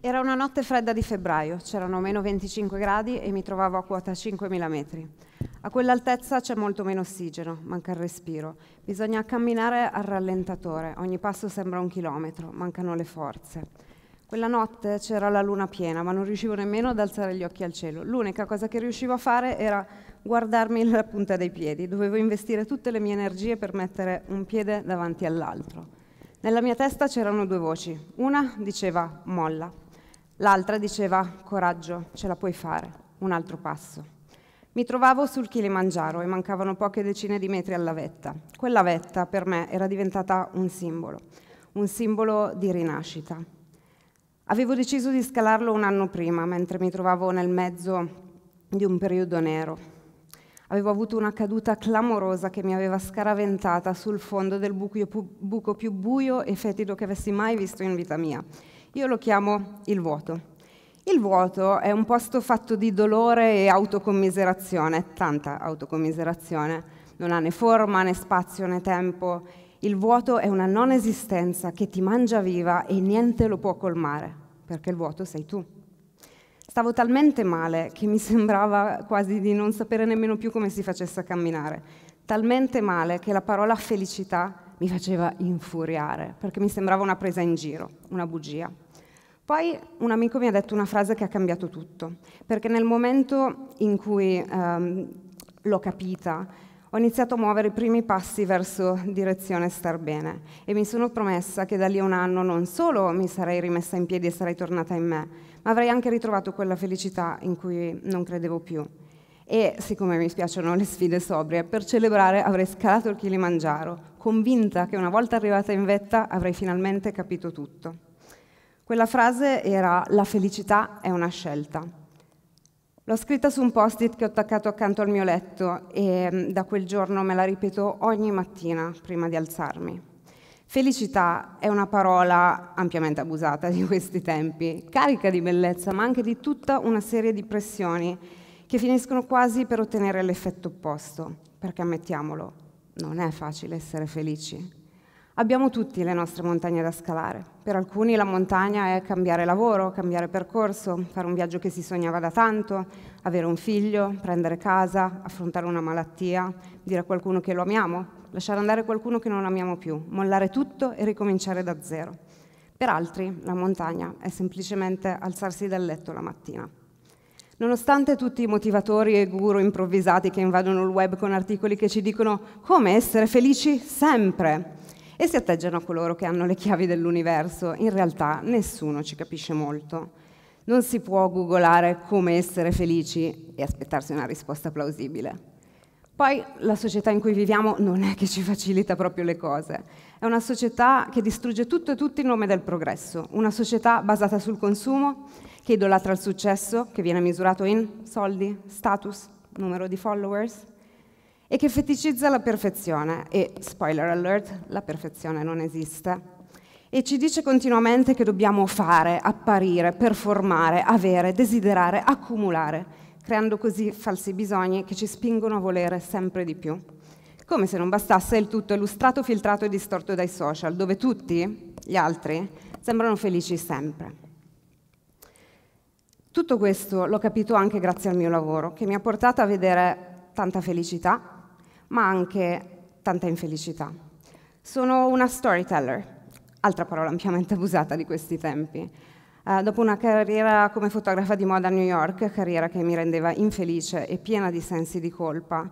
Era una notte fredda di febbraio, c'erano meno 25 gradi e mi trovavo a quota 5.000 metri. A quell'altezza c'è molto meno ossigeno, manca il respiro. Bisogna camminare al rallentatore, ogni passo sembra un chilometro, mancano le forze. Quella notte c'era la luna piena, ma non riuscivo nemmeno ad alzare gli occhi al cielo. L'unica cosa che riuscivo a fare era guardarmi la punta dei piedi. Dovevo investire tutte le mie energie per mettere un piede davanti all'altro. Nella mia testa c'erano due voci. Una diceva molla, L'altra diceva, coraggio, ce la puoi fare, un altro passo. Mi trovavo sul Kilimangiaro e mancavano poche decine di metri alla vetta. Quella vetta per me era diventata un simbolo, un simbolo di rinascita. Avevo deciso di scalarlo un anno prima, mentre mi trovavo nel mezzo di un periodo nero. Avevo avuto una caduta clamorosa che mi aveva scaraventata sul fondo del buco più buio e fetido che avessi mai visto in vita mia io lo chiamo il vuoto. Il vuoto è un posto fatto di dolore e autocommiserazione, tanta autocommiserazione, non ha né forma né spazio né tempo. Il vuoto è una non esistenza che ti mangia viva e niente lo può colmare, perché il vuoto sei tu. Stavo talmente male che mi sembrava quasi di non sapere nemmeno più come si facesse a camminare, talmente male che la parola felicità mi faceva infuriare, perché mi sembrava una presa in giro, una bugia. Poi un amico mi ha detto una frase che ha cambiato tutto, perché nel momento in cui ehm, l'ho capita, ho iniziato a muovere i primi passi verso direzione star bene e mi sono promessa che da lì a un anno non solo mi sarei rimessa in piedi e sarei tornata in me, ma avrei anche ritrovato quella felicità in cui non credevo più. E siccome mi spiacciono le sfide sobrie, per celebrare avrei scalato il Kilimangiaro, convinta che una volta arrivata in vetta avrei finalmente capito tutto. Quella frase era La felicità è una scelta. L'ho scritta su un post-it che ho attaccato accanto al mio letto e mm, da quel giorno me la ripeto ogni mattina prima di alzarmi. Felicità è una parola ampiamente abusata di questi tempi, carica di bellezza ma anche di tutta una serie di pressioni che finiscono quasi per ottenere l'effetto opposto, perché ammettiamolo, non è facile essere felici. Abbiamo tutti le nostre montagne da scalare. Per alcuni la montagna è cambiare lavoro, cambiare percorso, fare un viaggio che si sognava da tanto, avere un figlio, prendere casa, affrontare una malattia, dire a qualcuno che lo amiamo, lasciare andare qualcuno che non amiamo più, mollare tutto e ricominciare da zero. Per altri la montagna è semplicemente alzarsi dal letto la mattina. Nonostante tutti i motivatori e guru improvvisati che invadono il web con articoli che ci dicono come essere felici sempre, e si atteggiano a coloro che hanno le chiavi dell'universo, in realtà nessuno ci capisce molto. Non si può googolare come essere felici e aspettarsi una risposta plausibile. Poi la società in cui viviamo non è che ci facilita proprio le cose. È una società che distrugge tutto e tutti in nome del progresso, una società basata sul consumo, che idolatra il successo, che viene misurato in soldi, status, numero di followers, e che feticizza la perfezione, e spoiler alert, la perfezione non esiste, e ci dice continuamente che dobbiamo fare, apparire, performare, avere, desiderare, accumulare, creando così falsi bisogni che ci spingono a volere sempre di più. Come se non bastasse il tutto illustrato, filtrato e distorto dai social, dove tutti, gli altri, sembrano felici sempre. Tutto questo l'ho capito anche grazie al mio lavoro, che mi ha portato a vedere tanta felicità, ma anche tanta infelicità. Sono una storyteller, altra parola ampiamente abusata di questi tempi. Uh, dopo una carriera come fotografa di moda a New York, carriera che mi rendeva infelice e piena di sensi di colpa,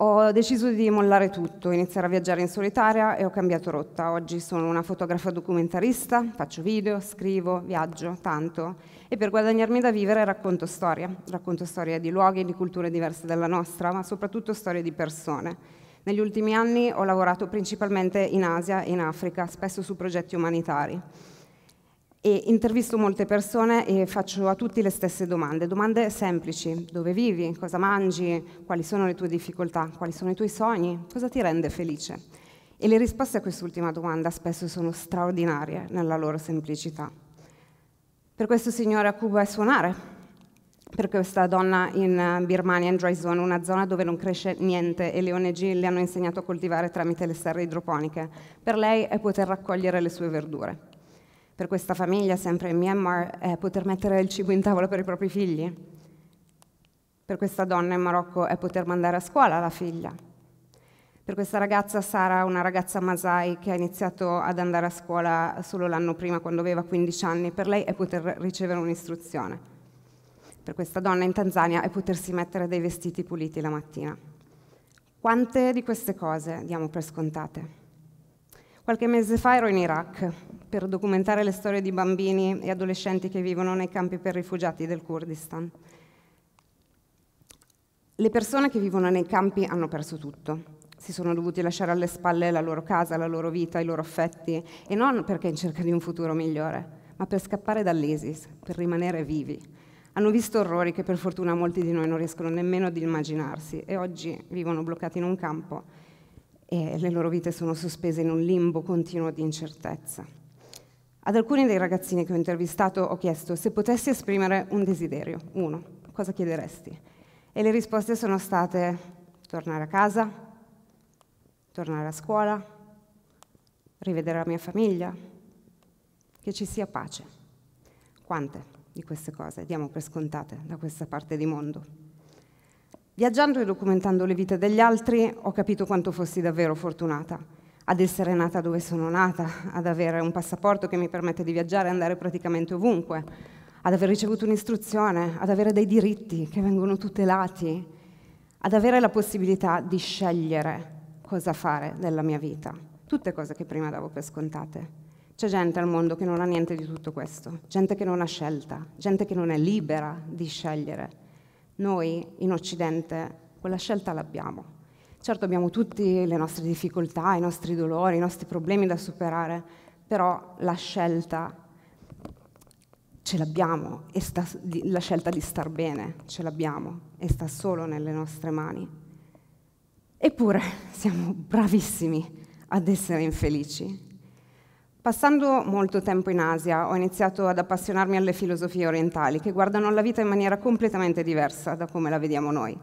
ho deciso di mollare tutto, iniziare a viaggiare in solitaria e ho cambiato rotta. Oggi sono una fotografa documentarista, faccio video, scrivo, viaggio, tanto e per guadagnarmi da vivere racconto storie, racconto storie di luoghi di culture diverse dalla nostra, ma soprattutto storie di persone. Negli ultimi anni ho lavorato principalmente in Asia e in Africa, spesso su progetti umanitari. E intervisto molte persone e faccio a tutti le stesse domande, domande semplici, dove vivi, cosa mangi, quali sono le tue difficoltà, quali sono i tuoi sogni, cosa ti rende felice. E le risposte a quest'ultima domanda spesso sono straordinarie nella loro semplicità per questo signore a Cuba è suonare, per questa donna in eh, Birmania, in Dry Zone, una zona dove non cresce niente e le ONG le hanno insegnato a coltivare tramite le serre idroponiche. Per lei è poter raccogliere le sue verdure. Per questa famiglia, sempre in Myanmar, è poter mettere il cibo in tavola per i propri figli. Per questa donna in Marocco è poter mandare a scuola la figlia, per questa ragazza Sara, una ragazza Masai che ha iniziato ad andare a scuola solo l'anno prima quando aveva 15 anni, per lei è poter ricevere un'istruzione. Per questa donna in Tanzania è potersi mettere dei vestiti puliti la mattina. Quante di queste cose diamo per scontate? Qualche mese fa ero in Iraq per documentare le storie di bambini e adolescenti che vivono nei campi per rifugiati del Kurdistan. Le persone che vivono nei campi hanno perso tutto, si sono dovuti lasciare alle spalle la loro casa, la loro vita, i loro affetti, e non perché in cerca di un futuro migliore, ma per scappare dall'ISIS, per rimanere vivi. Hanno visto orrori che per fortuna molti di noi non riescono nemmeno ad immaginarsi e oggi vivono bloccati in un campo e le loro vite sono sospese in un limbo continuo di incertezza. Ad alcuni dei ragazzini che ho intervistato ho chiesto se potessi esprimere un desiderio, uno, cosa chiederesti? E le risposte sono state tornare a casa, tornare a scuola, rivedere la mia famiglia, che ci sia pace. Quante di queste cose diamo per scontate da questa parte di mondo? Viaggiando e documentando le vite degli altri ho capito quanto fossi davvero fortunata ad essere nata dove sono nata, ad avere un passaporto che mi permette di viaggiare e andare praticamente ovunque, ad aver ricevuto un'istruzione, ad avere dei diritti che vengono tutelati, ad avere la possibilità di scegliere cosa fare nella mia vita. Tutte cose che prima davo per scontate. C'è gente al mondo che non ha niente di tutto questo, gente che non ha scelta, gente che non è libera di scegliere. Noi in Occidente quella scelta l'abbiamo. Certo abbiamo tutte le nostre difficoltà, i nostri dolori, i nostri problemi da superare, però la scelta ce l'abbiamo e sta, la scelta di star bene ce l'abbiamo e sta solo nelle nostre mani. Eppure siamo bravissimi ad essere infelici. Passando molto tempo in Asia ho iniziato ad appassionarmi alle filosofie orientali che guardano la vita in maniera completamente diversa da come la vediamo noi.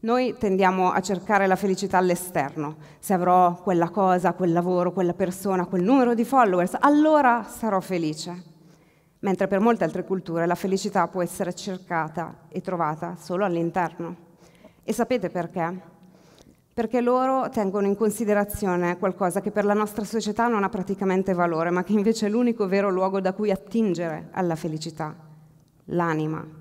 Noi tendiamo a cercare la felicità all'esterno. Se avrò quella cosa, quel lavoro, quella persona, quel numero di followers, allora sarò felice. Mentre per molte altre culture la felicità può essere cercata e trovata solo all'interno. E sapete perché? perché loro tengono in considerazione qualcosa che per la nostra società non ha praticamente valore, ma che invece è l'unico vero luogo da cui attingere alla felicità, l'anima.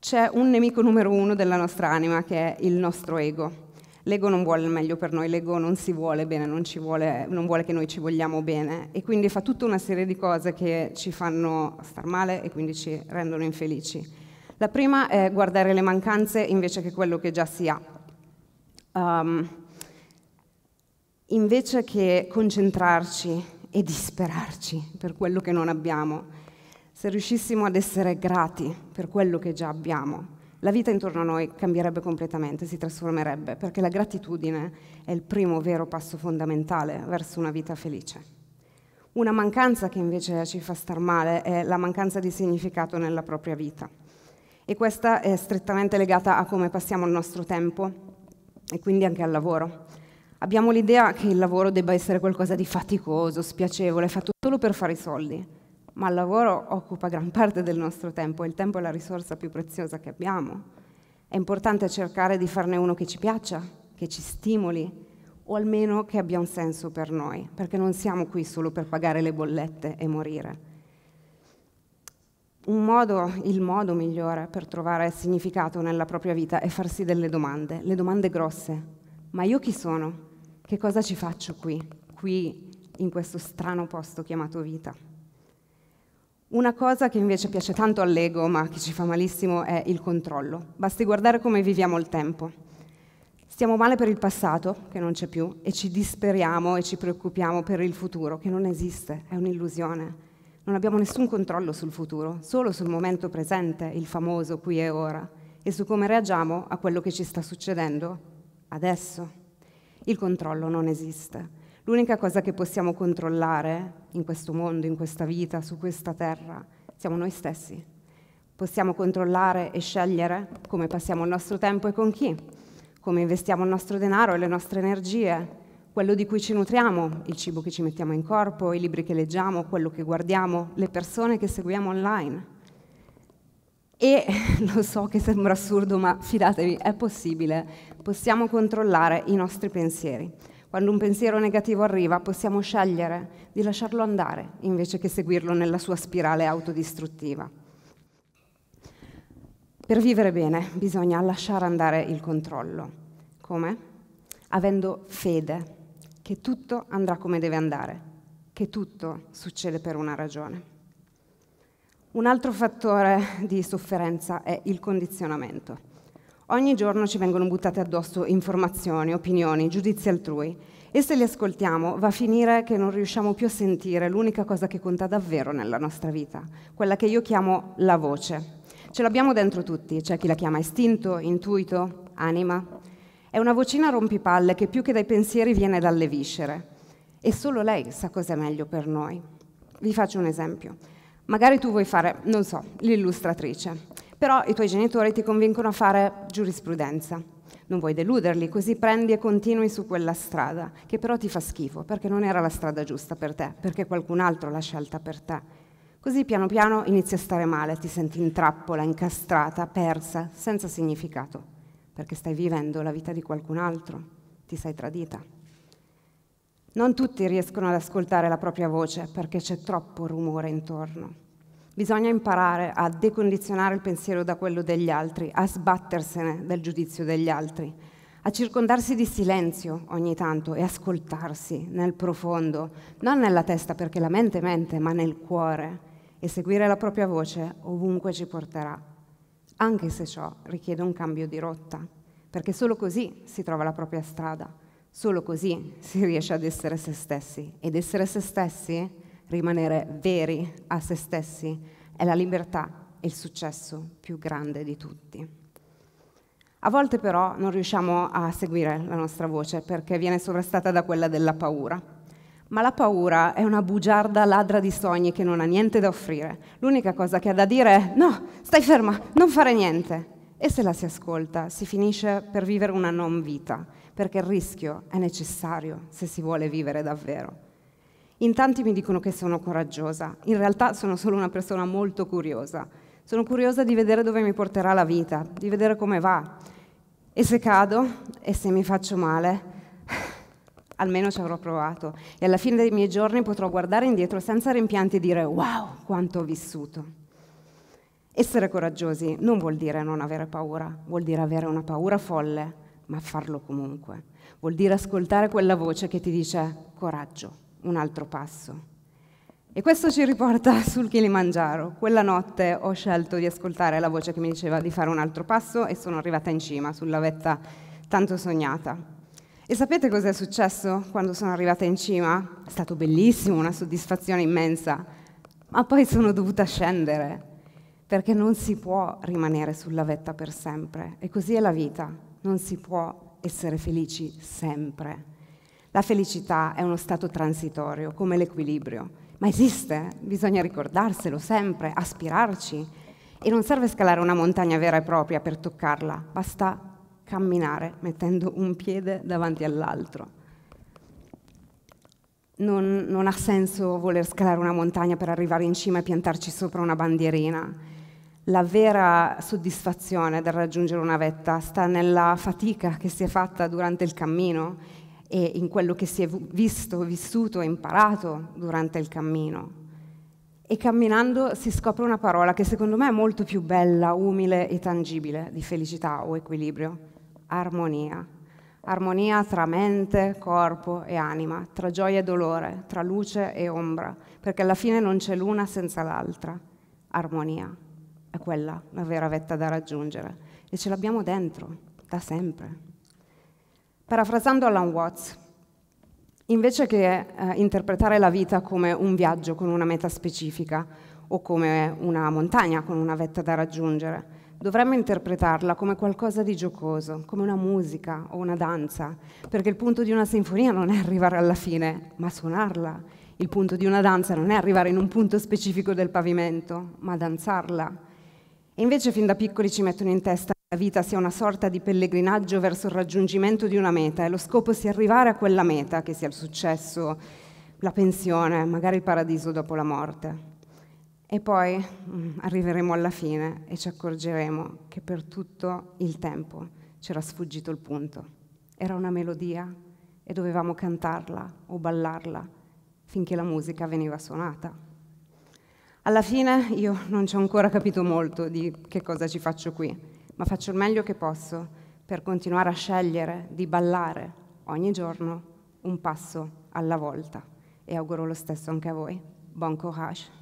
C'è un nemico numero uno della nostra anima che è il nostro ego. L'ego non vuole il meglio per noi, l'ego non si vuole bene, non, vuole, non vuole che noi ci vogliamo bene e quindi fa tutta una serie di cose che ci fanno star male e quindi ci rendono infelici. La prima è guardare le mancanze invece che quello che già si ha. Um, invece che concentrarci e disperarci per quello che non abbiamo, se riuscissimo ad essere grati per quello che già abbiamo, la vita intorno a noi cambierebbe completamente, si trasformerebbe, perché la gratitudine è il primo vero passo fondamentale verso una vita felice. Una mancanza che invece ci fa star male è la mancanza di significato nella propria vita e questa è strettamente legata a come passiamo il nostro tempo e quindi anche al lavoro. Abbiamo l'idea che il lavoro debba essere qualcosa di faticoso, spiacevole, fatto solo per fare i soldi, ma il lavoro occupa gran parte del nostro tempo e il tempo è la risorsa più preziosa che abbiamo. È importante cercare di farne uno che ci piaccia, che ci stimoli o almeno che abbia un senso per noi, perché non siamo qui solo per pagare le bollette e morire un modo, il modo migliore per trovare significato nella propria vita è farsi delle domande, le domande grosse. Ma io chi sono? Che cosa ci faccio qui, qui in questo strano posto chiamato vita? Una cosa che invece piace tanto all'ego, ma che ci fa malissimo, è il controllo. Basti guardare come viviamo il tempo. Stiamo male per il passato, che non c'è più, e ci disperiamo e ci preoccupiamo per il futuro, che non esiste, è un'illusione non abbiamo nessun controllo sul futuro, solo sul momento presente, il famoso qui e ora, e su come reagiamo a quello che ci sta succedendo adesso. Il controllo non esiste. L'unica cosa che possiamo controllare in questo mondo, in questa vita, su questa terra, siamo noi stessi. Possiamo controllare e scegliere come passiamo il nostro tempo e con chi, come investiamo il nostro denaro e le nostre energie, quello di cui ci nutriamo, il cibo che ci mettiamo in corpo, i libri che leggiamo, quello che guardiamo, le persone che seguiamo online. E lo so che sembra assurdo, ma fidatevi, è possibile. Possiamo controllare i nostri pensieri. Quando un pensiero negativo arriva, possiamo scegliere di lasciarlo andare invece che seguirlo nella sua spirale autodistruttiva. Per vivere bene bisogna lasciare andare il controllo. Come? Avendo fede che tutto andrà come deve andare, che tutto succede per una ragione. Un altro fattore di sofferenza è il condizionamento. Ogni giorno ci vengono buttate addosso informazioni, opinioni, giudizi altrui e se li ascoltiamo va a finire che non riusciamo più a sentire l'unica cosa che conta davvero nella nostra vita, quella che io chiamo la voce. Ce l'abbiamo dentro tutti, c'è chi la chiama istinto, intuito, anima, è una vocina rompipalle che più che dai pensieri viene dalle viscere. E solo lei sa cosa è meglio per noi. Vi faccio un esempio. Magari tu vuoi fare, non so, l'illustratrice, però i tuoi genitori ti convincono a fare giurisprudenza. Non vuoi deluderli, così prendi e continui su quella strada, che però ti fa schifo, perché non era la strada giusta per te, perché qualcun altro l'ha scelta per te. Così piano piano inizi a stare male, ti senti in trappola, incastrata, persa, senza significato perché stai vivendo la vita di qualcun altro, ti sei tradita. Non tutti riescono ad ascoltare la propria voce perché c'è troppo rumore intorno. Bisogna imparare a decondizionare il pensiero da quello degli altri, a sbattersene dal giudizio degli altri, a circondarsi di silenzio ogni tanto e ascoltarsi nel profondo, non nella testa perché la mente mente, ma nel cuore e seguire la propria voce ovunque ci porterà anche se ciò richiede un cambio di rotta, perché solo così si trova la propria strada, solo così si riesce ad essere se stessi ed essere se stessi, rimanere veri a se stessi, è la libertà e il successo più grande di tutti. A volte però non riusciamo a seguire la nostra voce perché viene sovrastata da quella della paura ma la paura è una bugiarda ladra di sogni che non ha niente da offrire. L'unica cosa che ha da dire è no, stai ferma, non fare niente. E se la si ascolta, si finisce per vivere una non vita, perché il rischio è necessario se si vuole vivere davvero. In tanti mi dicono che sono coraggiosa, in realtà sono solo una persona molto curiosa. Sono curiosa di vedere dove mi porterà la vita, di vedere come va. E se cado e se mi faccio male, almeno ci avrò provato e alla fine dei miei giorni potrò guardare indietro senza rimpianti e dire wow, quanto ho vissuto. Essere coraggiosi non vuol dire non avere paura, vuol dire avere una paura folle, ma farlo comunque. Vuol dire ascoltare quella voce che ti dice coraggio, un altro passo. E questo ci riporta sul Kilimangiaro. Quella notte ho scelto di ascoltare la voce che mi diceva di fare un altro passo e sono arrivata in cima, sulla vetta tanto sognata. E sapete cos'è successo quando sono arrivata in cima? È stato bellissimo, una soddisfazione immensa, ma poi sono dovuta scendere, perché non si può rimanere sulla vetta per sempre. E così è la vita, non si può essere felici sempre. La felicità è uno stato transitorio, come l'equilibrio, ma esiste, bisogna ricordarselo sempre, aspirarci. E non serve scalare una montagna vera e propria per toccarla, basta camminare mettendo un piede davanti all'altro. Non, non, ha senso voler scalare una montagna per arrivare in cima e piantarci sopra una bandierina. La vera soddisfazione del raggiungere una vetta sta nella fatica che si è fatta durante il cammino e in quello che si è visto, vissuto e imparato durante il cammino e camminando si scopre una parola che secondo me è molto più bella, umile e tangibile di felicità o equilibrio, armonia. Armonia tra mente, corpo e anima, tra gioia e dolore, tra luce e ombra, perché alla fine non c'è l'una senza l'altra. Armonia è quella la vera vetta da raggiungere e ce l'abbiamo dentro, da sempre. Parafrasando Alan Watts, invece che eh, interpretare la vita come un viaggio con una meta specifica o come una montagna con una vetta da raggiungere. Dovremmo interpretarla come qualcosa di giocoso, come una musica o una danza, perché il punto di una sinfonia non è arrivare alla fine, ma suonarla. Il punto di una danza non è arrivare in un punto specifico del pavimento, ma danzarla. E invece fin da piccoli ci mettono in testa la vita sia una sorta di pellegrinaggio verso il raggiungimento di una meta e lo scopo sia arrivare a quella meta, che sia il successo, la pensione, magari il paradiso dopo la morte. E poi mm, arriveremo alla fine e ci accorgeremo che per tutto il tempo c'era sfuggito il punto. Era una melodia e dovevamo cantarla o ballarla finché la musica veniva suonata. Alla fine io non ci ho ancora capito molto di che cosa ci faccio qui ma faccio il meglio che posso per continuare a scegliere di ballare ogni giorno un passo alla volta. E auguro lo stesso anche a voi. Buon courage!